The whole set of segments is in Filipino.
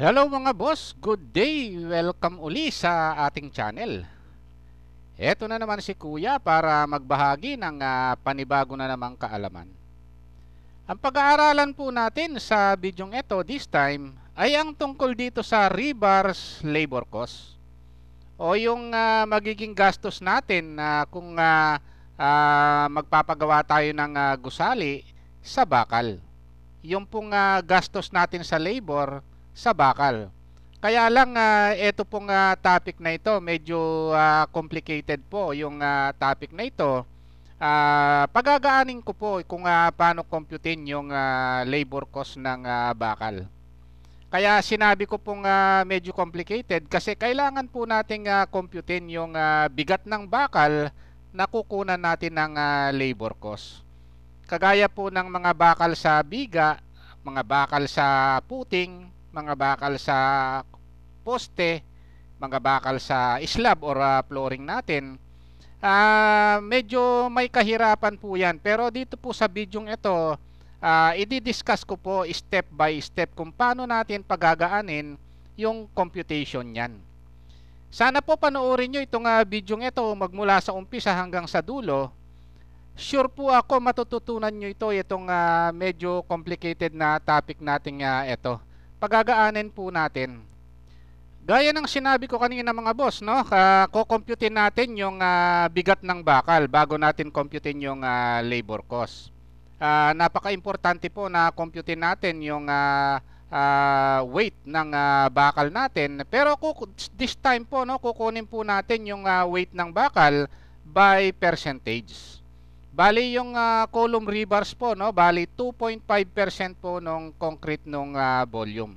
Hello mga boss, good day! Welcome uli sa ating channel. Eto na naman si Kuya para magbahagi ng uh, panibago na namang kaalaman. Ang pag-aaralan po natin sa bidyong ito this time ay ang tungkol dito sa rebars labor cost o yung uh, magiging gastos natin uh, kung uh, uh, magpapagawa tayo ng uh, gusali sa bakal. Yung pong uh, gastos natin sa labor sa bakal. Kaya lang uh, ah, ito pong uh, topic na ito medyo uh, complicated po yung uh, topic na ito. Uh, pagagaanin ko po kung uh, paano computein yung uh, labor cost ng uh, bakal. Kaya sinabi ko pong uh, medyo complicated kasi kailangan po nating uh, computein yung uh, bigat ng bakal na kukunan natin ng uh, labor cost. Kagaya po ng mga bakal sa biga, mga bakal sa puting, mga bakal sa poste, mga bakal sa slab or uh, flooring natin. Uh, medyo may kahirapan po yan. Pero dito po sa bidyong ito, uh, ah, i-discuss ko po step by step kung paano natin pagagaanin yung computation niyan. Sana po panoorin nyo itong uh, bidyong ito magmula sa umpisa hanggang sa dulo. Sure po ako matututunan nyo ito, itong uh, medyo complicated na topic nating uh, ito pagagaanin po natin. Gaya ng sinabi ko kanina mga boss, no? Uh, kukumputin natin yung uh, bigat ng bakal bago natin computein yung uh, labor cost. Uh, napaka-importante po na computein natin yung uh, uh, weight ng uh, bakal natin. Pero this time po, no, kukunin po natin yung uh, weight ng bakal by percentage. Bali yung uh, column rebars po no, bali 2.5% po nung concrete nung uh, volume.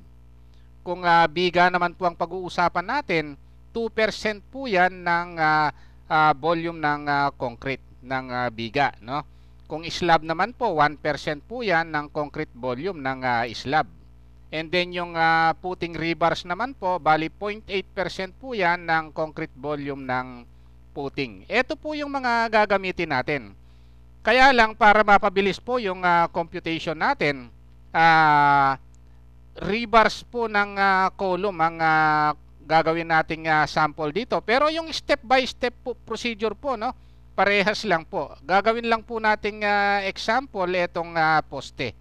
Kung uh, biga naman po ang pag-uusapan natin, 2% po 'yan ng uh, uh, volume ng uh, concrete ng uh, biga no. Kung slab naman po, 1% po 'yan ng concrete volume ng uh, slab. And then yung uh, puting rebars naman po, bali 0.8% po 'yan ng concrete volume ng puting. Ito po yung mga gagamitin natin kaya lang para mapabilis po yung uh, computation natin, uh, rebars po ng uh, column ang uh, gagawin nating uh, sample dito. Pero yung step by step po, procedure po, no? Parehas lang po. Gagawin lang po nating uh, example itong uh, poste.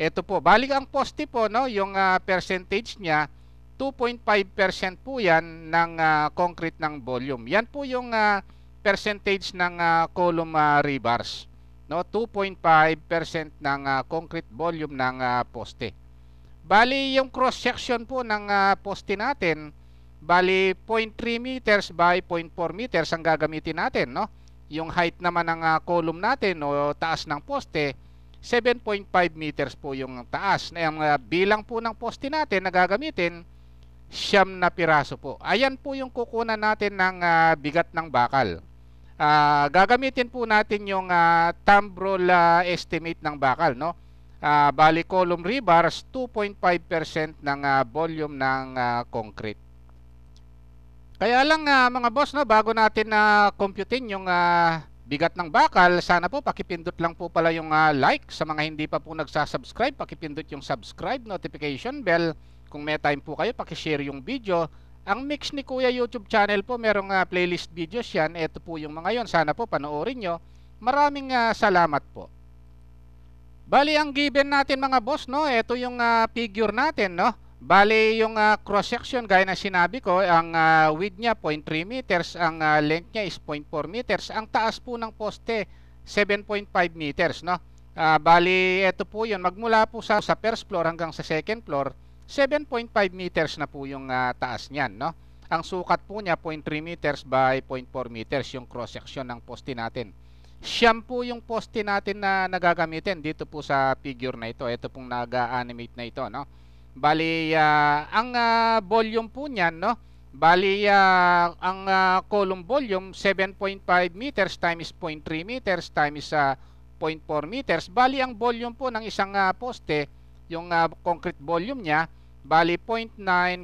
Ito po, balik ang poste po, no? Yung uh, percentage niya 2.5% po 'yan ng uh, concrete ng volume. Yan po yung uh, percentage ng uh, column uh, rebars no 2.5% ng uh, concrete volume ng uh, poste bali yung cross section po ng uh, poste natin bali 0.3 meters by 0.4 meters ang gagamitin natin no yung height naman ng uh, column natin o taas ng poste 7.5 meters po yung taas na uh, bilang po ng poste natin na gagamitin siyam na piraso po. Ayan po yung kukunan natin ng uh, bigat ng bakal. Uh, gagamitin po natin yung uh, ah, thumb roll uh, estimate ng bakal, no? Uh, bali column rebars 2.5% ng uh, volume ng uh, concrete. Kaya lang uh, mga boss no bago natin na uh, computein yung uh, bigat ng bakal, sana po pakipindot lang po pala yung uh, like sa mga hindi pa po nagsasubscribe, pakipindot yung subscribe notification bell kung may time po kayo, pakishare yung video. Ang mix ni Kuya YouTube channel po, merong uh, playlist videos yan. Ito po yung mga yon. Sana po panoorin nyo. Maraming uh, salamat po. Bali, ang given natin mga boss, no? Ito yung uh, figure natin, no? Bali, yung uh, cross-section, gaya na sinabi ko, ang uh, width niya 0.3 meters, ang uh, length niya is 0.4 meters. Ang taas po ng poste, 7.5 meters, no? Uh, bali, ito po yun. Magmula po sa, sa first floor hanggang sa second floor, 7.5 meters na po yung uh, taas niyan, no? Ang sukat po niya 0.3 meters by 0.4 meters yung cross section ng poste natin. Siyam po yung poste natin na nagagamitin dito po sa figure na ito. Ito pong nag-animate na ito, no? Bali, uh, ah, ang uh, volume po niyan, no? Bali, uh, ang uh, column volume, 7.5 meters times 0.3 meters times uh, 0.4 meters. Bali, ang volume po ng isang uh, poste, yung uh, concrete volume niya, bali 0.9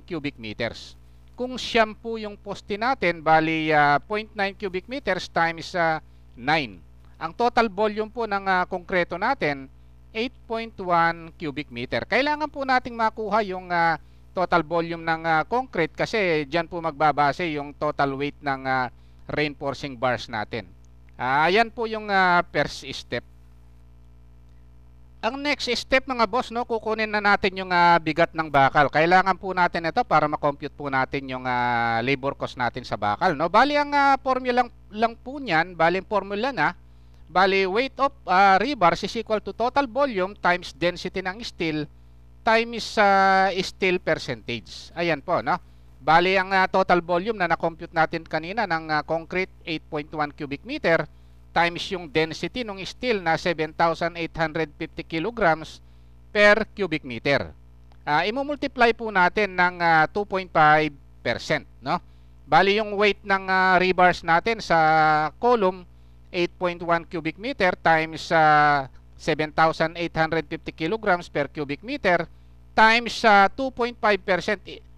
cubic meters. Kung siyam po yung poste natin, bali uh, ah, 0.9 cubic meters times uh, ah, 9. Ang total volume po ng uh, konkreto natin, 8.1 cubic meter. Kailangan po nating makuha yung uh, total volume ng uh, concrete kasi dyan po magbabase yung total weight ng uh, reinforcing bars natin. Uh, ayan po yung uh, first step. Ang next step mga boss, no, kukunin na natin yung uh, bigat ng bakal. Kailangan po natin ito para ma-compute po natin yung uh, labor cost natin sa bakal. No? Bali ang uh, formula lang, lang po niyan, bali formula na, bali weight of uh, rebars is equal to total volume times density ng steel times uh, steel percentage. Ayan po, no? Bali ang uh, total volume na na-compute natin kanina ng uh, concrete 8.1 cubic meter times yung density ng steel na 7,850 kilograms per cubic meter. Uh, imumultiply po natin ng uh, ah, 2.5%. No? Bali yung weight ng uh, rebars natin sa column 8.1 cubic meter times uh, 7,850 kilograms per cubic meter times uh, 2.5%.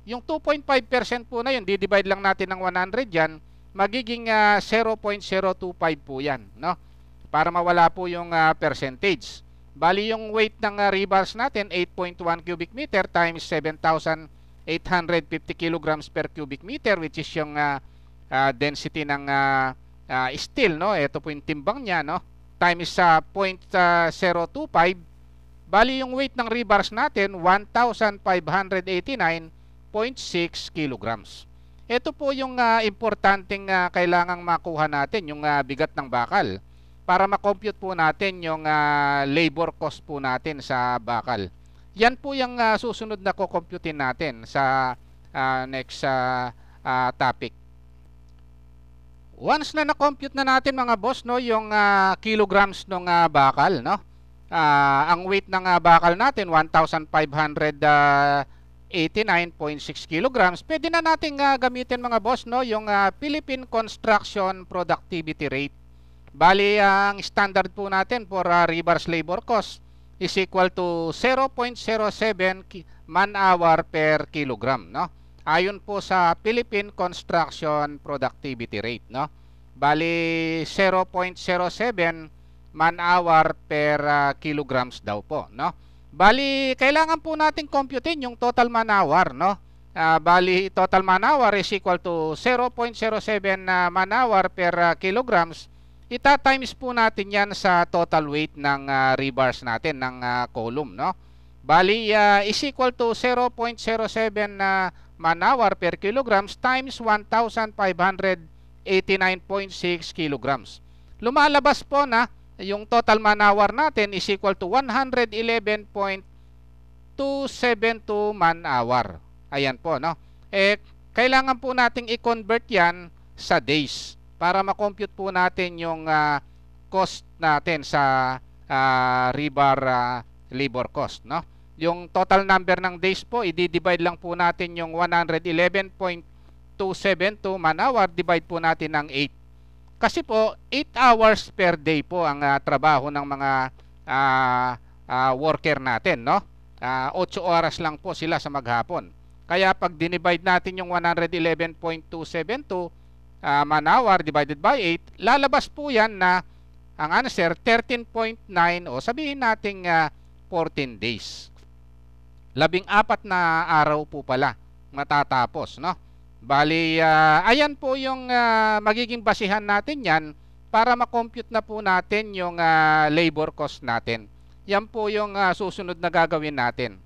Yung 2.5% po na yun, di-divide lang natin ng 100 yan magiging uh, ah, 0.025 po yan, no? Para mawala po yung uh, percentage. Bali yung weight ng uh, ah, rebars natin 8.1 cubic meter times 7,850 kilograms per cubic meter which is yung uh, uh, density ng uh, uh, steel, no? Ito po yung timbang niya, no? Times sa uh, 0.025 Bali yung weight ng rebars natin 1,589.6 kilograms. Ito po yung uh, importanteng uh, kailangang makuha natin, yung uh, bigat ng bakal. Para makompute po natin yung uh, labor cost po natin sa bakal. Yan po yung uh, susunod na kukomputin natin sa uh, next uh, uh, topic. Once na na-compute na natin mga boss no yung uh, kilograms ng uh, bakal no. Uh, ang weight ng uh, bakal natin 1500 uh, 89.6 kilograms. Pwede na nating uh, gamitin mga boss no yung uh, Philippine Construction Productivity Rate. Bali ang standard po natin for uh, ah, rebar's labor cost is equal to 0.07 man hour per kilogram no. Ayon po sa Philippine Construction Productivity Rate no. Bali 0.07 man hour per uh, kilograms daw po no. Bali, kailangan po natin computein yung total manawar, no? Uh, bali, total manawar is equal to 0.07 na manawar per uh, kilograms. Ita times po natin yan sa total weight ng uh, rebars natin, ng uh, column, no? Bali, uh, is equal to 0.07 na manawar per kilograms times 1,589.6 kilograms. Lumalabas po na yung total man-hour natin is equal to 111.272 man-hour. Ayan po, no? Eh, kailangan po nating i-convert yan sa days para makompute po natin yung uh, cost natin sa uh, ah, rebar uh, ah, labor cost, no? Yung total number ng days po, i-divide lang po natin yung 111.272 man hour, divide po natin ng 8 kasi po 8 hours per day po ang uh, trabaho ng mga uh, uh, worker natin, no? Uh, 8 oras lang po sila sa maghapon. Kaya pag dinivide natin yung 111.272 uh, man hour divided by 8, lalabas po yan na ang answer 13.9 o sabihin nating uh, 14 days. Labing apat na araw po pala matatapos, no? Bali, uh, ayan po yung uh, magiging basihan natin yan para makompute na po natin yung uh, labor cost natin. Yan po yung uh, susunod na gagawin natin.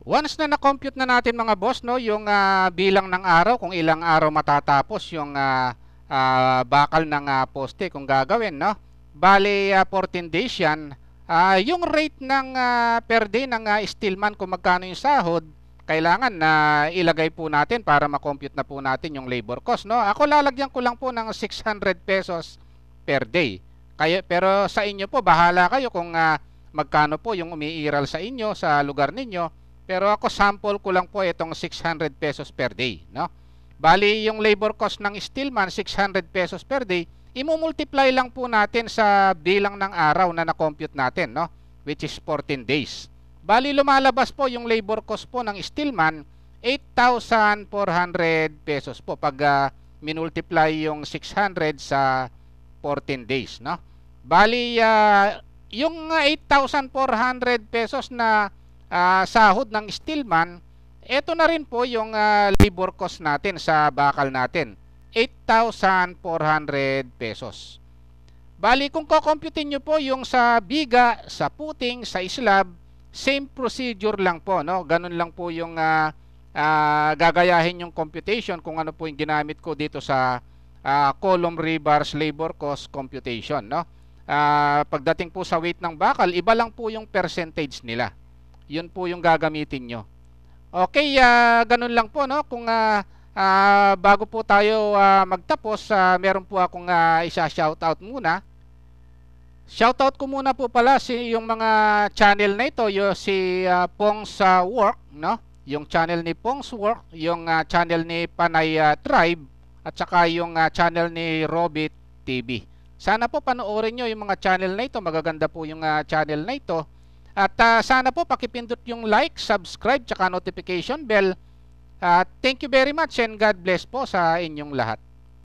Once na na-compute na natin mga boss, no, yung uh, bilang ng araw, kung ilang araw matatapos yung uh, uh, bakal ng uh, poste kung gagawin, no? bali uh, 14 days yan. Uh, yung rate ng uh, per day ng uh, stillman kung magkano yung sahod, kailangan na ilagay po natin para ma-compute na po natin yung labor cost. No? Ako lalagyan ko lang po ng 600 pesos per day. Kaya, pero sa inyo po, bahala kayo kung uh, magkano po yung umiiral sa inyo, sa lugar ninyo. Pero ako sample ko lang po itong 600 pesos per day. No? Bali, yung labor cost ng steelman, 600 pesos per day, imumultiply lang po natin sa bilang ng araw na na-compute natin, no? which is 14 days. Bali lumalabas po yung labor cost po ng steelman 8,400 pesos po pag uh, minultiply yung 600 sa 14 days, no? Bali uh, yung 8,400 pesos na uh, sahod ng steelman, ito na rin po yung uh, labor cost natin sa bakal natin. 8,400 pesos. Bali kung kokomputin niyo po yung sa biga, sa puting, sa slab, Same procedure lang po, no? Ganun lang po yung uh, uh, gagayahin yung computation kung ano po yung ginamit ko dito sa uh, column rebars labor cost computation, no? Uh, pagdating po sa weight ng bakal, iba lang po yung percentage nila. Yun po yung gagamitin nyo. Okay, uh, ganun lang po, no? Kung uh, uh, bago po tayo uh, magtapos, uh, meron po akong uh, isa out muna. Shoutout ko muna po pala si yung mga channel na ito, yung si uh, ah, Pong's uh, Work, no? Yung channel ni Pong's Work, yung uh, channel ni Panay uh, Tribe at saka yung uh, channel ni Robit TV. Sana po panoorin nyo yung mga channel na ito, magaganda po yung uh, channel na ito. At uh, sana po pakipindot yung like, subscribe, tsaka notification bell. Uh, thank you very much and God bless po sa inyong lahat.